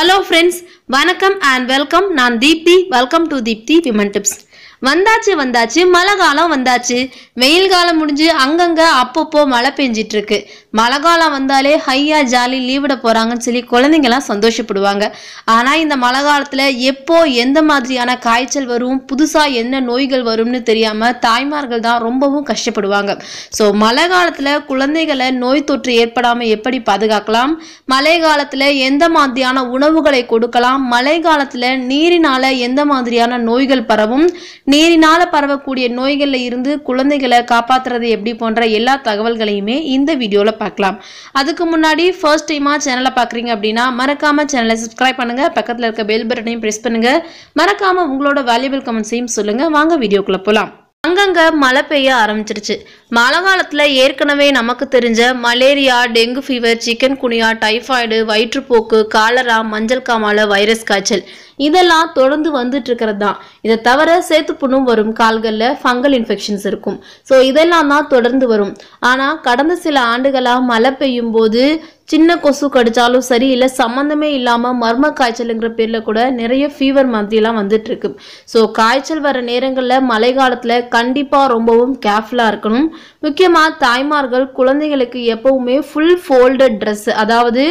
Hello friends, Vanakam and welcome. Nan welcome to Deepthi Women Tips. வந்தாச்சு வந்தாச்சு மழை காலம் வந்தாச்சு வெயில் காலம் முடிஞ்சு அங்கங்க அப்பப்போ மழை பெஞ்சிட்டு இருக்கு மழை காலம் வந்தாலே ஹையா ஜாலி லீவிட போறாங்கன்னு சொல்லி குழந்தைங்கலாம் சந்தோஷப்படுவாங்க ஆனா இந்த மழை காலத்துல எப்போ எந்த மாதிரியான காய்ச்சல் வரும் புதுசா என்ன நோய்கள் வரும்னு தெரியாம தாய்மார்கள் தான் ரொம்பவும் கஷ்டப்படுவாங்க ஸோ மழை காலத்துல குழந்தைகளை நோய் தொற்று ஏற்படாம எப்படி பாதுகாக்கலாம் மழை காலத்துல எந்த மாதிரியான உணவுகளை கொடுக்கலாம் மழை காலத்துல நீரினால எந்த மாதிரியான நோய்கள் பரவும் நீரினால பரவக்கூடிய நோய்களில் இருந்து குழந்தைகளை காப்பாற்றுறது எப்படி போன்ற எல்லா தகவல்களையுமே இந்த வீடியோவில் பார்க்கலாம் அதுக்கு முன்னாடி ஃபர்ஸ்ட் டைமாக சேனலை பார்க்குறீங்க அப்படின்னா மறக்காமல் சேனலை சப்ஸ்கிரைப் பண்ணுங்கள் பக்கத்தில் இருக்க பெல் பட்டனையும் ப்ரெஸ் பண்ணுங்கள் மறக்காமல் உங்களோட வேல்யூபிள் கமெண்ட்ஸையும் சொல்லுங்கள் வாங்க வீடியோக்குள்ளே போகலாம் அங்கங்க மழை பெய்ய ஆரம்பிச்சிருச்சு மழை காலத்தில் ஏற்கனவே நமக்கு தெரிஞ்ச malaria dengue fever chikungunya typhoid வயிற்றுப்போக்கு காலரா மஞ்சள் காமால வைரஸ் காய்ச்சல் இதெல்லாம் தொடர்ந்து வந்துட்டு இருக்கிறது தான் இதை தவிர சேத்துப்புண்ணும் வரும் கால்களில் ஃபங்கல் இன்ஃபெக்ஷன்ஸ் இருக்கும் ஸோ இதெல்லாம் தான் தொடர்ந்து வரும் ஆனால் கடந்த சில ஆண்டுகளாக மழை பெய்யும் போது சின்ன கொசு கடிச்சாலும் சரி இல்லை சம்மந்தமே இல்லாமல் மர்ம காய்ச்சலுங்கிற பேரில் கூட நிறைய ஃபீவர் மாதிரிலாம் வந்துட்டு இருக்கு ஸோ காய்ச்சல் வர நேரங்களில் மழை காலத்தில் கண்டிப்பாக ரொம்பவும் கேர்ஃபுல்லாக இருக்கணும் முக்கியமாக தாய்மார்கள் குழந்தைகளுக்கு எப்பவுமே ஃபுல் ஃபோல்டு ட்ரெஸ் அதாவது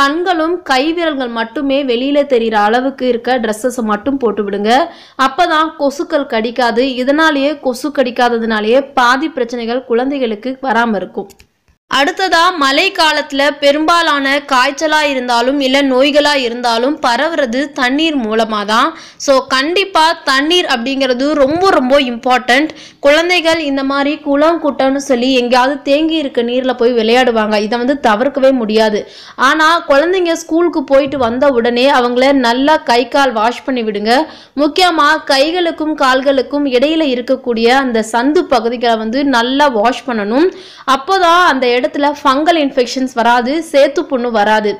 கண்களும் கைவிரல்கள் மட்டுமே வெளியில தெரிகிற அளவுக்கு இருக்க ட்ரெஸ்ஸஸ் மட்டும் போட்டு விடுங்க அப்பதான் கொசுக்கள் கடிக்காது இதனாலேயே கொசு கடிக்காததுனாலேயே பாதி பிரச்சனைகள் குழந்தைகளுக்கு வராமல் இருக்கும் அடுத்ததா மழை காலத்துல பெரும்பாலான காய்ச்சலா இருந்தாலும் இல்ல நோய்களா இருந்தாலும் பரவுறது தண்ணீர் மூலமா தான் ஸோ கண்டிப்பா தண்ணீர் அப்படிங்கிறது ரொம்ப ரொம்ப இம்பார்ட்டண்ட் குழந்தைகள் இந்த மாதிரி குளம் குட்டம்னு சொல்லி எங்கேயாவது தேங்கி இருக்க நீர்ல போய் விளையாடுவாங்க இதை வந்து தவிர்க்கவே முடியாது ஆனா குழந்தைங்க ஸ்கூலுக்கு போயிட்டு வந்த உடனே அவங்கள நல்லா கை கால் வாஷ் பண்ணி விடுங்க முக்கியமா கைகளுக்கும் கால்களுக்கும் இடையில இருக்கக்கூடிய அந்த சந்து பகுதிகளை வந்து நல்லா வாஷ் பண்ணணும் அப்போதான் அந்த இடம் இடத்துல ஃபங்கல் இன்ஃபெக்ஷன்ஸ் வராது சேத்து புண்ணு வராது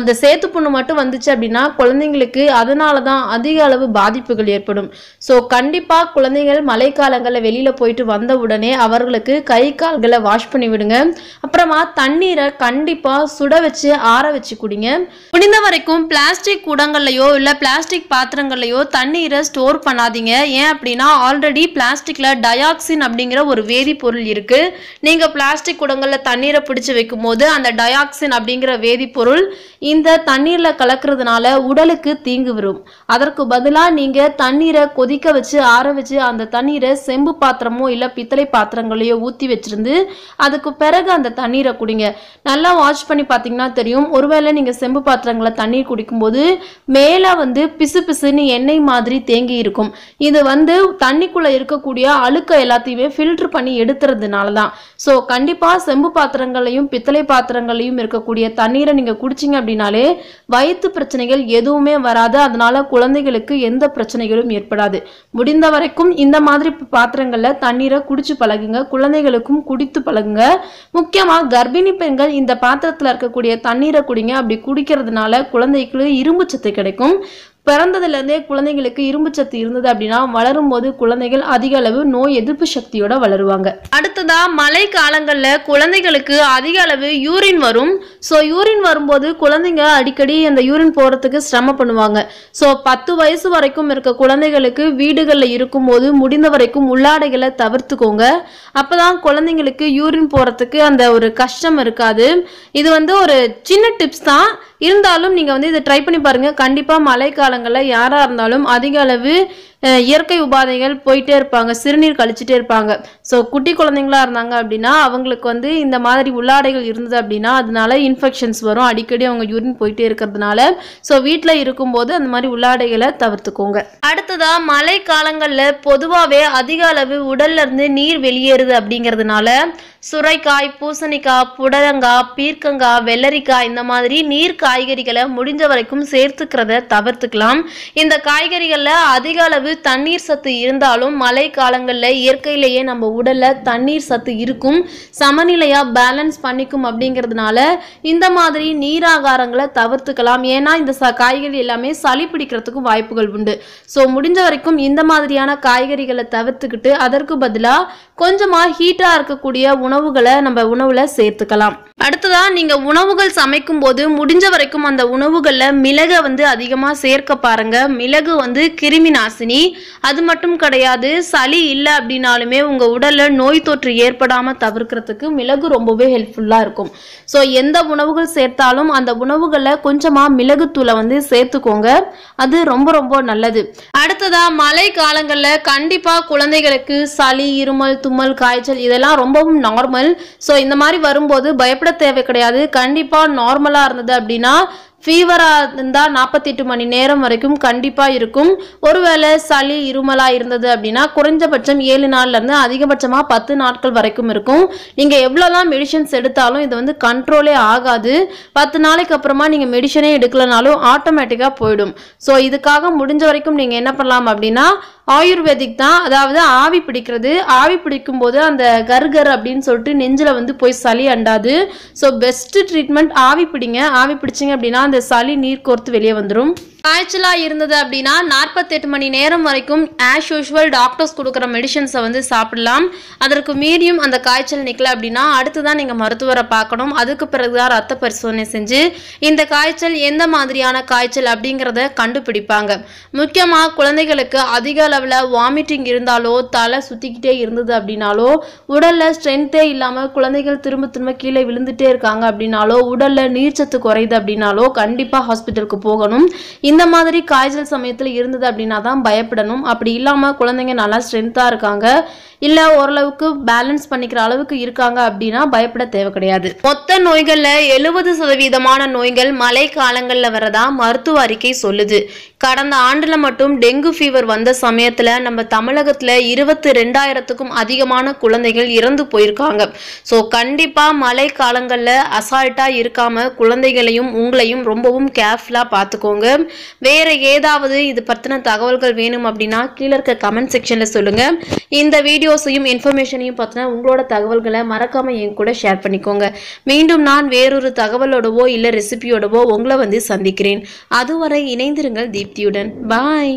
அந்த சேத்து புண்ணு மட்டும் வந்துச்சு அப்படின்னா குழந்தைங்களுக்கு அதனால தான் அதிக அளவு பாதிப்புகள் ஏற்படும் ஸோ கண்டிப்பாக குழந்தைகள் மழைக்காலங்களில் வெளியில் போயிட்டு வந்த உடனே அவர்களுக்கு கை கால்களை வாஷ் பண்ணி விடுங்க அப்புறமா தண்ணீரை கண்டிப்பாக சுட வச்சு ஆற வச்சு குடிங்க முடிந்த வரைக்கும் பிளாஸ்டிக் குடங்கள்லையோ இல்லை பிளாஸ்டிக் பாத்திரங்கள்லையோ தண்ணீரை ஸ்டோர் பண்ணாதீங்க ஏன் அப்படின்னா ஆல்ரெடி பிளாஸ்டிக்கில் டயாக்சின் அப்படிங்கிற ஒரு வேதிப்பொருள் இருக்குது நீங்கள் பிளாஸ்டிக் குடங்களில் தண்ணீர் தண்ணீரை பிடிச்சி வைக்கும்போது அந்த டயாக்சின் அப்படிங்கிற வேதிப்பொருள் இந்த தண்ணீரில் கலக்கிறதுனால உடலுக்கு தீங்கு வரும் அதற்கு பதிலாக நீங்கள் தண்ணீரை கொதிக்க வச்சு ஆற வச்சு அந்த தண்ணீரை செம்பு பாத்திரமோ இல்லை பித்தளை பாத்திரங்களையோ ஊற்றி வச்சிருந்து அதுக்கு பிறகு அந்த தண்ணீரை குடிங்க நல்லா வாஷ் பண்ணி பார்த்தீங்கன்னா தெரியும் ஒருவேளை நீங்கள் செம்பு பாத்திரங்களை தண்ணீர் குடிக்கும்போது மேலே வந்து பிசு பிசுன்னு எண்ணெய் மாதிரி தேங்கி இருக்கும் இது வந்து தண்ணிக்குள்ளே இருக்கக்கூடிய அழுக்க எல்லாத்தையுமே ஃபில்டர் பண்ணி எடுத்துறதுனால தான் ஸோ கண்டிப்பாக செம்பு பாத்திரம் பாத்திரங்களையும் பித்தளை பாத்திரங்களையும் இருக்கக்கூடிய தண்ணீரை நீங்கள் குடிச்சிங்க அப்படின்னாலே வயிற்று பிரச்சனைகள் எதுவுமே வராது அதனால் குழந்தைகளுக்கு எந்த பிரச்சனைகளும் ஏற்படாது முடிந்த வரைக்கும் இந்த மாதிரி பாத்திரங்களில் தண்ணீரை குடிச்சு பழகுங்க குழந்தைகளுக்கும் குடித்து பழகுங்க முக்கியமாக கர்ப்பிணி பெண்கள் இந்த பாத்திரத்தில் இருக்கக்கூடிய தண்ணீரை குடிங்க அப்படி குடிக்கிறதுனால குழந்தைகளுக்கு இரும்பு சத்து கிடைக்கும் பிறந்ததுலேருந்தே குழந்தைங்களுக்கு இரும்பு சத்து இருந்தது அப்படின்னா வளரும் போது குழந்தைகள் அதிக அளவு நோய் எதிர்ப்பு சக்தியோட வளருவாங்க அடுத்ததா மழை காலங்களில் குழந்தைகளுக்கு அதிக அளவு யூரின் வரும் ஸோ யூரின் வரும்போது குழந்தைங்க அடிக்கடி அந்த யூரின் போகிறதுக்கு சிரம பண்ணுவாங்க ஸோ பத்து வயசு வரைக்கும் இருக்க குழந்தைகளுக்கு வீடுகளில் இருக்கும்போது முடிந்த வரைக்கும் உள்ளாடைகளை தவிர்த்துக்கோங்க அப்போ தான் குழந்தைங்களுக்கு யூரின் போகிறதுக்கு அந்த ஒரு கஷ்டம் இருக்காது இது வந்து ஒரு சின்ன டிப்ஸ் தான் இருந்தாலும் நீங்கள் வந்து இதை ட்ரை பண்ணி பாருங்கள் கண்டிப்பாக மழைக்காலம் காலங்களில் யாராக இருந்தாலும் அதிக அளவு இயற்கை உபாதைகள் போயிட்டே இருப்பாங்க சிறுநீர் கழிச்சுட்டே இருப்பாங்க ஸோ குட்டி குழந்தைங்களா இருந்தாங்க அப்படின்னா அவங்களுக்கு வந்து இந்த மாதிரி உள்ளாடைகள் இருந்தது அப்படின்னா அதனால இன்ஃபெக்ஷன்ஸ் வரும் அடிக்கடி அவங்க யூரின் போயிட்டே இருக்கிறதுனால ஸோ வீட்டில் இருக்கும்போது அந்த மாதிரி உள்ளாடைகளை தவிர்த்துக்கோங்க அடுத்ததாக மழை காலங்களில் பொதுவாகவே அதிக அளவு உடல்ல இருந்து நீர் வெளியேறுது அப்படிங்கிறதுனால சுரைக்காய் பூசணிக்காய் புடலங்காய் பீர்க்கங்காய் வெள்ளரிக்காய் இந்த மாதிரி நீர் காய்கறிகளை முடிஞ்ச வரைக்கும் சேர்த்துக்கிறத தவிர்த்துக்கலாம் இந்த காய்கறிகளில் அதிக அளவு தண்ணீர் சத்து இருந்தாலும் மழை காலங்களில் இயற்கையிலேயே நம்ம உடலில் தண்ணீர் சத்து இருக்கும் சமநிலையாக பேலன்ஸ் பண்ணிக்கும் அப்படிங்கிறதுனால இந்த மாதிரி நீராகாரங்களை தவிர்த்துக்கலாம் ஏன்னா இந்த ச காய்கறி எல்லாமே சளி பிடிக்கிறதுக்கும் வாய்ப்புகள் உண்டு ஸோ முடிஞ்ச வரைக்கும் இந்த மாதிரியான காய்கறிகளை தவிர்த்துக்கிட்டு அதற்கு பதிலாக கொஞ்சமாக ஹீட்டாக இருக்கக்கூடிய உணவுகளை நம்ம உணவில் சேர்த்துக்கலாம் அடுத்ததாக நீங்கள் உணவுகள் சமைக்கும் போது முடிஞ்ச வரைக்கும் அந்த உணவுகளில் மிளகை வந்து அதிகமாக சேர்க்க பாருங்கள் மிளகு வந்து கிருமி நாசினி அது மட்டும் கிடையாது சளி இல்லை அப்படின்னாலுமே உங்கள் உடலில் நோய் தொற்று ஏற்படாமல் தவிர்க்கிறதுக்கு மிளகு ரொம்பவே ஹெல்ப்ஃபுல்லாக இருக்கும் ஸோ எந்த உணவுகள் சேர்த்தாலும் அந்த உணவுகளில் கொஞ்சமாக மிளகுத்தூளை வந்து சேர்த்துக்கோங்க அது ரொம்ப ரொம்ப நல்லது அடுத்ததாக மழை காலங்களில் கண்டிப்பாக குழந்தைகளுக்கு சளி இருமல் தும்மல் காய்ச்சல் இதெல்லாம் ரொம்பவும் நார்மல் ஸோ இந்த மாதிரி வரும்போது பயப்பட தேவை கிடையாது கண்டிப்பாக நார்மலாக இருந்தது அப்படின்னா ஃபீவராக இருந்தால் நாற்பத்தி எட்டு மணி நேரம் வரைக்கும் கண்டிப்பாக இருக்கும் ஒருவேளை சளி இருமலாக இருந்தது அப்படின்னா குறைஞ்சபட்சம் ஏழு நாள்லேருந்து அதிகபட்சமாக பத்து நாட்கள் வரைக்கும் இருக்கும் நீங்கள் எவ்வளோதான் மெடிஷன்ஸ் மெடிசன்ஸ் எடுத்தாலும் இது வந்து கண்ட்ரோலே ஆகாது பத்து நாளைக்கு அப்புறமா நீங்கள் மெடிஷனே எடுக்கலனாலும் ஆட்டோமேட்டிக்காக போயிடும் ஸோ இதுக்காக முடிஞ்ச வரைக்கும் நீங்கள் என்ன பண்ணலாம் அப்படின்னா ஆயுர்வேதிக் தான் அதாவது ஆவி பிடிக்கிறது ஆவி பிடிக்கும் போது அந்த கர்கர் அப்படின்னு சொல்லிட்டு நெஞ்சில் வந்து போய் சளி அண்டாது ஸோ பெஸ்ட்டு ட்ரீட்மெண்ட் ஆவி பிடிங்க ஆவி பிடிச்சிங்க அப்படின்னா அந்த சளி நீர் கோர்த்து வெளியே வந்துடும் காய்ச்சலாக இருந்தது அப்படின்னா நாற்பத்தெட்டு மணி நேரம் வரைக்கும் ஆஸ் யூஷுவல் டாக்டர்ஸ் கொடுக்குற மெடிசன்ஸை வந்து சாப்பிடலாம் அதற்கு மீறியும் அந்த காய்ச்சல் நிற்கல அப்படின்னா அடுத்து தான் நீங்கள் மருத்துவரை பார்க்கணும் அதுக்கு பிறகு தான் ரத்த பரிசோதனை செஞ்சு இந்த காய்ச்சல் எந்த மாதிரியான காய்ச்சல் அப்படிங்கிறத கண்டுபிடிப்பாங்க முக்கியமாக குழந்தைகளுக்கு அதிக அளவில் வாமிட்டிங் இருந்தாலோ தலை சுற்றிக்கிட்டே இருந்தது அப்படின்னாலோ உடலில் ஸ்ட்ரென்த்தே இல்லாமல் குழந்தைகள் திரும்ப திரும்ப கீழே விழுந்துட்டே இருக்காங்க அப்படின்னாலோ உடலில் நீர்ச்சத்து குறையுது அப்படின்னாலோ கண்டிப்பாக ஹாஸ்பிட்டலுக்கு போகணும் இந்த மாதிரி காய்ச்சல் சமயத்தில் இருந்தது அப்படின்னா தான் பயப்படணும் அப்படி இல்லாமல் குழந்தைங்க நல்லா ஸ்ட்ரென்த்தாக இருக்காங்க இல்லை ஓரளவுக்கு பேலன்ஸ் பண்ணிக்கிற அளவுக்கு இருக்காங்க அப்படின்னா பயப்பட தேவை கிடையாது மொத்த நோய்களில் எழுபது சதவீதமான நோய்கள் மழை காலங்களில் வரதா மருத்துவ அறிக்கை சொல்லுது கடந்த ஆண்டில் மட்டும் டெங்கு ஃபீவர் வந்த சமயத்தில் நம்ம தமிழகத்தில் இருபத்தி ரெண்டாயிரத்துக்கும் அதிகமான குழந்தைகள் இறந்து போயிருக்காங்க ஸோ கண்டிப்பாக மழை காலங்களில் அசால்ட்டாக இருக்காமல் குழந்தைகளையும் உங்களையும் ரொம்பவும் கேர்ஃபுல்லாக பார்த்துக்கோங்க வேறு ஏதாவது இது பற்றின தகவல்கள் வேணும் அப்படின்னா கீழே இருக்க கமெண்ட் செக்ஷனில் சொல்லுங்கள் இந்த வீடியோஸையும் இன்ஃபர்மேஷனையும் பார்த்தினா உங்களோட தகவல்களை மறக்காமல் என் கூட ஷேர் பண்ணிக்கோங்க மீண்டும் நான் வேறொரு தகவலோடவோ இல்லை ரெசிபியோடவோ உங்களை வந்து சந்திக்கிறேன் அதுவரை இணைந்திருங்கள் தீப் யுடன் பாய்